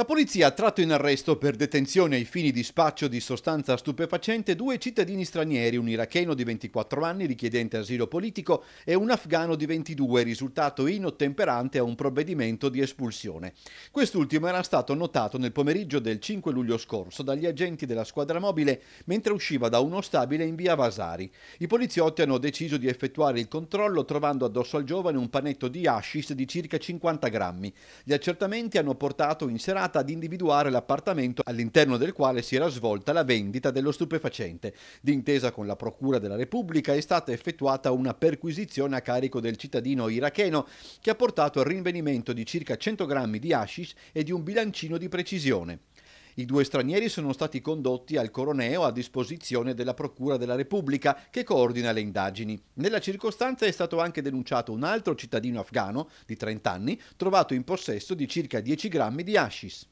La polizia ha tratto in arresto per detenzione ai fini di spaccio di sostanza stupefacente due cittadini stranieri, un iracheno di 24 anni richiedente asilo politico e un afgano di 22 risultato inottemperante a un provvedimento di espulsione. Quest'ultimo era stato notato nel pomeriggio del 5 luglio scorso dagli agenti della squadra mobile mentre usciva da uno stabile in via Vasari. I poliziotti hanno deciso di effettuare il controllo trovando addosso al giovane un panetto di hashish di circa 50 grammi. Gli accertamenti hanno portato in serata andata ad individuare l'appartamento all'interno del quale si era svolta la vendita dello stupefacente. D'intesa con la Procura della Repubblica è stata effettuata una perquisizione a carico del cittadino iracheno che ha portato al rinvenimento di circa 100 grammi di hashish e di un bilancino di precisione. I due stranieri sono stati condotti al Coroneo a disposizione della Procura della Repubblica che coordina le indagini. Nella circostanza è stato anche denunciato un altro cittadino afgano di 30 anni trovato in possesso di circa 10 grammi di hashish.